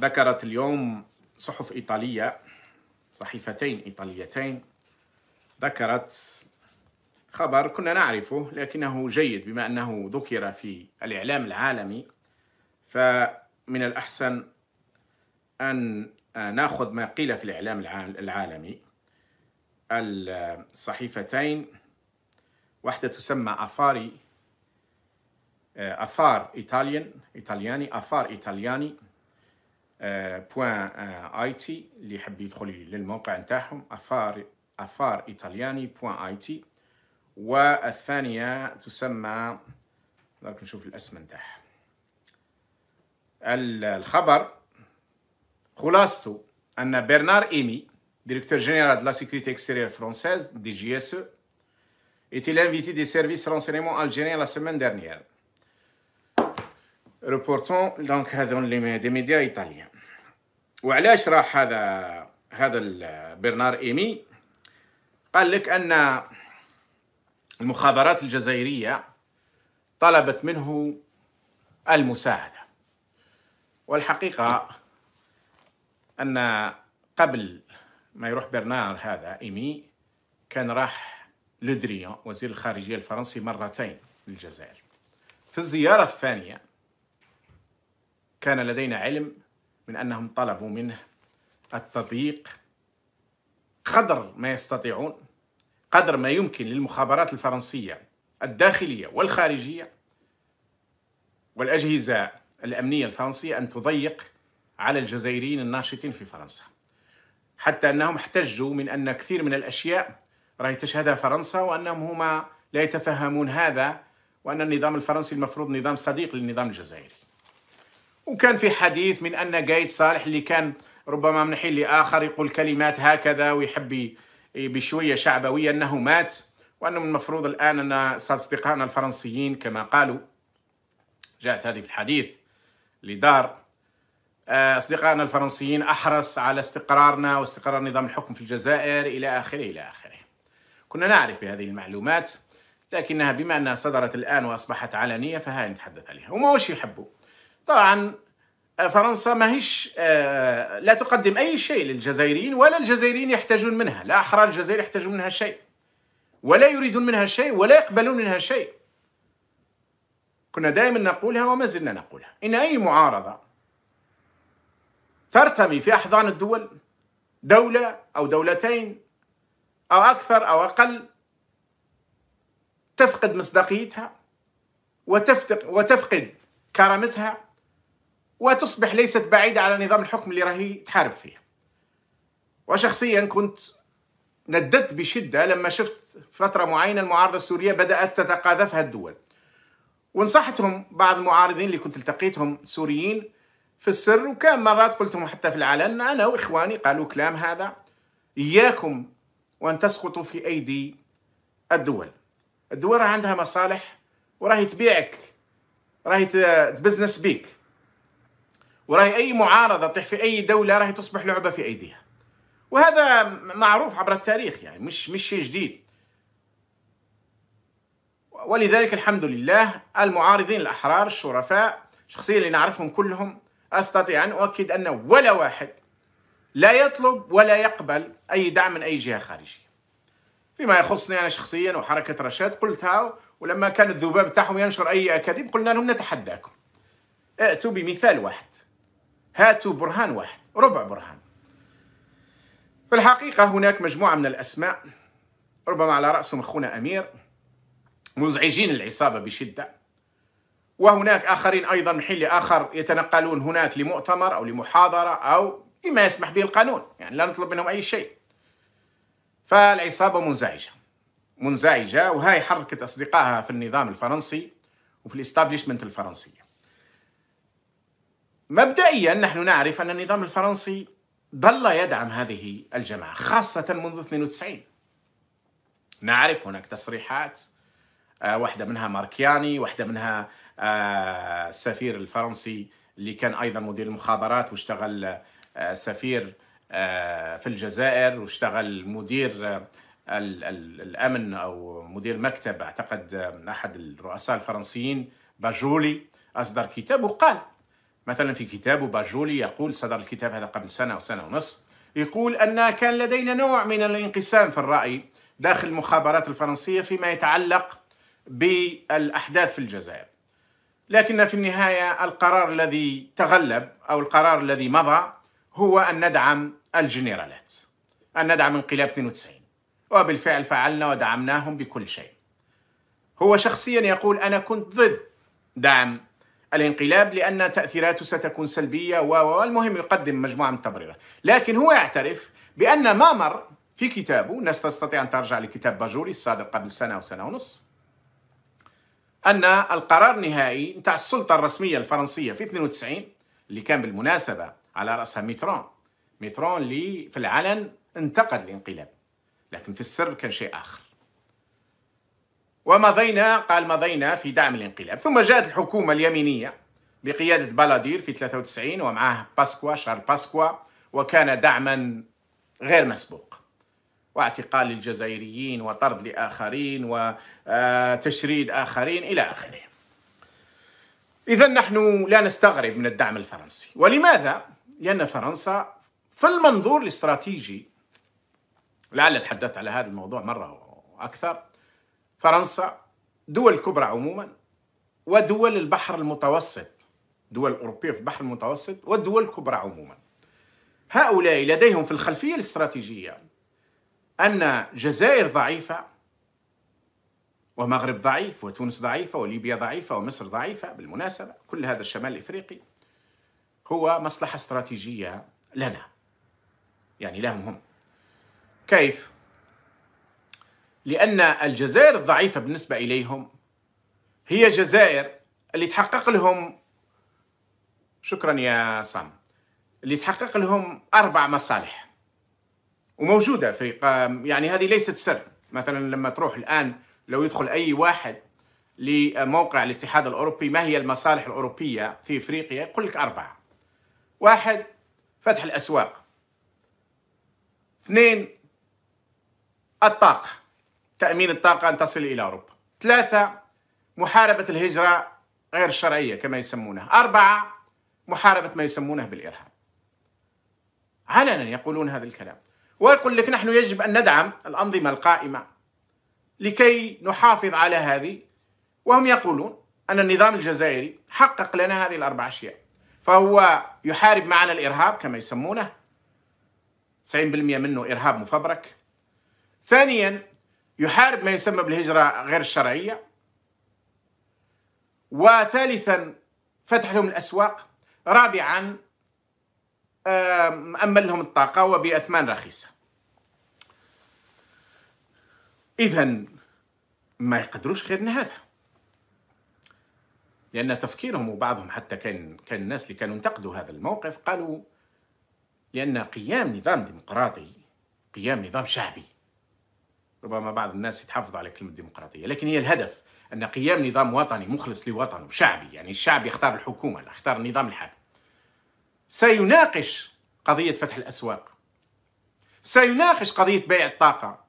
ذكرت اليوم صحف إيطالية صحيفتين إيطاليتين ذكرت خبر كنا نعرفه لكنه جيد بما أنه ذكر في الإعلام العالمي فمن الأحسن أن ناخذ ما قيل في الإعلام العالمي الصحيفتين واحدة تسمى أفاري أفار إيطاليان إيطالياني أفار إيطالياني آه، .it آه، اللي يحب يدخل للموقع نتاعهم افار افار ايطالياني .it والثانيه تسمى درك نشوف الاسم نتاعها الخبر خلاصته ان برنار ايمي ديريكتور جينيرال دو لا سيكوريتي اكستيرير فرونسيز دي جي اس او ايتي لانفيتي دي سيرفيس رونسينيمون الجيريان لا سيمين dernière ريبورتون دونك هذون لي دي ميديا ايطاليان وعلاش راح هذا هذا برنار ايمي قال لك ان المخابرات الجزائريه طلبت منه المساعده والحقيقه ان قبل ما يروح برنار هذا ايمي كان راح لودريان وزير الخارجيه الفرنسي مرتين للجزائر في الزياره الثانيه كان لدينا علم من انهم طلبوا منه التضييق قدر ما يستطيعون قدر ما يمكن للمخابرات الفرنسيه الداخليه والخارجيه والاجهزه الامنيه الفرنسيه ان تضيق على الجزائريين الناشطين في فرنسا حتى انهم احتجوا من ان كثير من الاشياء راهي تشهدها فرنسا وانهم هما لا يتفهمون هذا وان النظام الفرنسي المفروض نظام صديق للنظام الجزائري وكان في حديث من أن قايد صالح اللي كان ربما من حين لآخر يقول كلمات هكذا ويحب بشوية شعبوية أنه مات وأنه من المفروض الآن أن أصدقائنا الفرنسيين كما قالوا جاءت هذه في الحديث لدار آه، أصدقائنا الفرنسيين أحرص على استقرارنا واستقرار نظام الحكم في الجزائر إلى آخره إلى آخره كنا نعرف بهذه المعلومات لكنها بما أنها صدرت الآن وأصبحت علنية فها نتحدث عليها وما وش يحبوا طبعا آه، فرنسا ما هيش آه، لا تقدم أي شيء للجزائريين ولا الجزائريين يحتاجون منها لا أحرار الجزائر يحتاجون منها شيء ولا يريدون منها شيء ولا يقبلون منها شيء كنا دائما نقولها وما زلنا نقولها إن أي معارضة ترتمي في أحضان الدول دولة أو دولتين أو أكثر أو أقل تفقد مصداقيتها وتفقد كرامتها وتصبح ليست بعيدة على نظام الحكم اللي راهي تحارب فيه وشخصيا كنت نددت بشدة لما شفت فترة معينة المعارضة السورية بدأت تتقاذفها الدول ونصحتهم بعض المعارضين اللي كنت التقيتهم سوريين في السر وكان مرات قلتهم حتى في العلن أنا وإخواني قالوا كلام هذا إياكم وأن تسقطوا في أيدي الدول الدول راه عندها مصالح وراهي تبيعك راهي تبزنس بيك وراهي أي معارضة تطيح في أي دولة راهي تصبح لعبة في أيديها وهذا معروف عبر التاريخ يعني مش مش شيء جديد ولذلك الحمد لله المعارضين الأحرار الشرفاء الشخصية اللي نعرفهم كلهم أستطيع أن أؤكد أن ولا واحد لا يطلب ولا يقبل أي دعم من أي جهة خارجية فيما يخصني أنا شخصيا وحركة رشاد قلتها ولما كان الذباب تاعهم ينشر أي أكاذيب قلنا لهم نتحداكم ائتوا بمثال واحد هاتوا برهان واحد ربع برهان في الحقيقة هناك مجموعة من الأسماء ربما على رأسهم أخونا أمير مزعجين العصابة بشدة وهناك آخرين أيضا من حين لآخر يتنقلون هناك لمؤتمر أو لمحاضرة أو لما يسمح به القانون يعني لا نطلب منهم أي شيء فالعصابة منزعجة منزعجة وهاي حركت أصدقائها في النظام الفرنسي وفي الاستابليشمنت الفرنسية مبدئيا نحن نعرف أن النظام الفرنسي ظل يدعم هذه الجماعة خاصة منذ 92 نعرف هناك تصريحات آه، واحدة منها ماركياني واحدة منها السفير آه، الفرنسي اللي كان أيضا مدير المخابرات واشتغل آه، سفير في الجزائر واشتغل مدير الأمن أو مدير مكتب أعتقد أحد الرؤساء الفرنسيين باجولي أصدر كتاب وقال مثلا في كتابه باجولي يقول صدر الكتاب هذا قبل سنة أو سنة ونص يقول أن كان لدينا نوع من الانقسام في الرأي داخل المخابرات الفرنسية فيما يتعلق بالأحداث في الجزائر لكن في النهاية القرار الذي تغلب أو القرار الذي مضى هو أن ندعم الجنرالات أن ندعم انقلاب 92 وبالفعل فعلنا ودعمناهم بكل شيء هو شخصيا يقول أنا كنت ضد دعم الانقلاب لأن تأثيراته ستكون سلبية والمهم يقدم مجموعة من التبريرات لكن هو يعترف بأن ما مر في كتابه الناس تستطيع أن ترجع لكتاب باجوري الصادر قبل سنة أو سنة ونص أن القرار النهائي نتاع السلطة الرسمية الفرنسية في 92 اللي كان بالمناسبة على رأسها ميترون ميترون اللي في العلن انتقد الانقلاب لكن في السر كان شيء آخر ومضينا قال مضينا في دعم الانقلاب ثم جاءت الحكومة اليمينية بقيادة بلادير في 93 ومعه باسكوا شارل باسكوا وكان دعما غير مسبوق واعتقال للجزائريين وطرد لآخرين وتشريد آخرين إلى آخره إذا نحن لا نستغرب من الدعم الفرنسي ولماذا؟ لأن فرنسا في المنظور الاستراتيجي لعل تحدثت على هذا الموضوع مرة أكثر فرنسا دول كبرى عموما ودول البحر المتوسط دول أوروبية في البحر المتوسط والدول الكبرى عموما هؤلاء لديهم في الخلفية الاستراتيجية أن جزائر ضعيفة ومغرب ضعيف وتونس ضعيفة وليبيا ضعيفة ومصر ضعيفة بالمناسبة كل هذا الشمال الإفريقي هو مصلحة استراتيجية لنا يعني لهم هم كيف؟ لأن الجزائر الضعيفة بالنسبة إليهم هي جزائر اللي تحقق لهم شكرا يا صام اللي تحقق لهم أربع مصالح وموجودة في يعني هذه ليست سر مثلا لما تروح الآن لو يدخل أي واحد لموقع الاتحاد الأوروبي ما هي المصالح الأوروبية في إفريقيا يقول لك أربعة واحد فتح الأسواق اثنين الطاقة تأمين الطاقة أن تصل إلى أوروبا ثلاثة محاربة الهجرة غير الشرعية كما يسمونها أربعة محاربة ما يسمونه بالإرهاب علنا يقولون هذا الكلام ويقول لك نحن يجب أن ندعم الأنظمة القائمة لكي نحافظ على هذه وهم يقولون أن النظام الجزائري حقق لنا هذه الأربع أشياء فهو يحارب معنا الإرهاب كما يسمونه 90% منه إرهاب مفبرك ثانيا يحارب ما يسمى بالهجرة غير الشرعية وثالثا فتح لهم الأسواق رابعا أمن لهم الطاقة وبأثمان رخيصة إذا ما يقدروش غير هذا لأن تفكيرهم وبعضهم حتى كان كان الناس اللي كانوا ينتقدوا هذا الموقف قالوا لأن قيام نظام ديمقراطي قيام نظام شعبي ربما بعض الناس يتحفظ على كلمة ديمقراطية لكن هي الهدف أن قيام نظام وطني مخلص لوطنه شعبي يعني الشعب يختار الحكومة يختار النظام الحاكم سيناقش قضية فتح الأسواق سيناقش قضية بيع الطاقة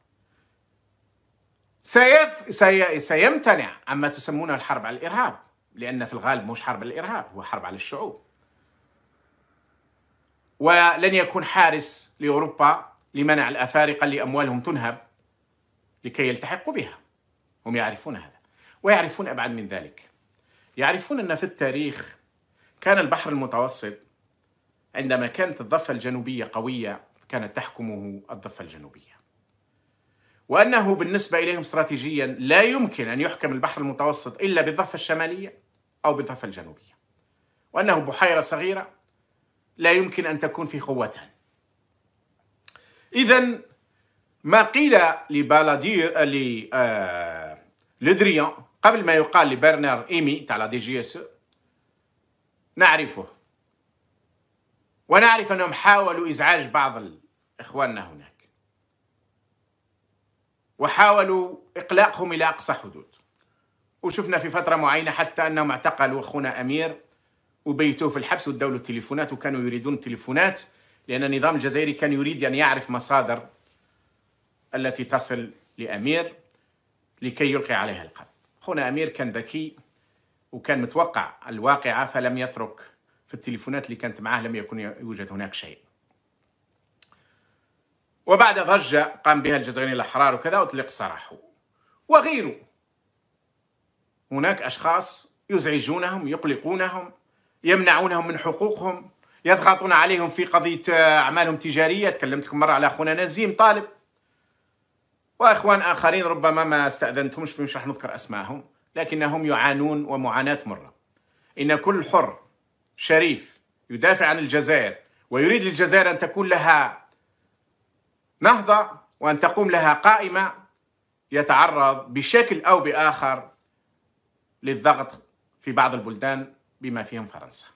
سيف... سي... سيمتنع عما تسمونه الحرب على الإرهاب لأن في الغالب مش حرب على الإرهاب هو حرب على الشعوب ولن يكون حارس لأوروبا لمنع الأفارقة لأموالهم تنهب لكي يلتحقوا بها هم يعرفون هذا ويعرفون أبعد من ذلك يعرفون أن في التاريخ كان البحر المتوسط عندما كانت الضفة الجنوبية قوية كانت تحكمه الضفة الجنوبية وأنه بالنسبة إليهم استراتيجيا لا يمكن أن يحكم البحر المتوسط إلا بالضفة الشمالية أو بالضفة الجنوبية وأنه بحيرة صغيرة لا يمكن أن تكون في قوة إذا ما قيل لبالادير آه، ل آه، لدريان قبل ما يقال لبرنار ايمي تاع لا دي جي اس نعرفه ونعرف انهم حاولوا ازعاج بعض اخواننا هناك وحاولوا اقلاقهم الى اقصى حدود وشفنا في فتره معينه حتى انهم اعتقلوا اخونا امير وبيتوه في الحبس والدوله التليفونات وكانوا يريدون التليفونات لان النظام الجزائري كان يريد ان يعرف مصادر التي تصل لأمير لكي يلقي عليها القذف هنا أمير كان ذكي وكان متوقع الواقعة فلم يترك في التليفونات اللي كانت معاه لم يكن يوجد هناك شيء وبعد ضجة قام بها الجزائريين الأحرار وكذا أطلق سراحه وغيره هناك أشخاص يزعجونهم يقلقونهم يمنعونهم من حقوقهم يضغطون عليهم في قضية أعمالهم تجارية تكلمت لكم مرة على أخونا نزيم طالب واخوان اخرين ربما ما استاذنتهمش فمش راح نذكر اسمائهم لكنهم يعانون ومعاناه مره ان كل حر شريف يدافع عن الجزائر ويريد للجزائر ان تكون لها نهضه وان تقوم لها قائمه يتعرض بشكل او باخر للضغط في بعض البلدان بما فيهم فرنسا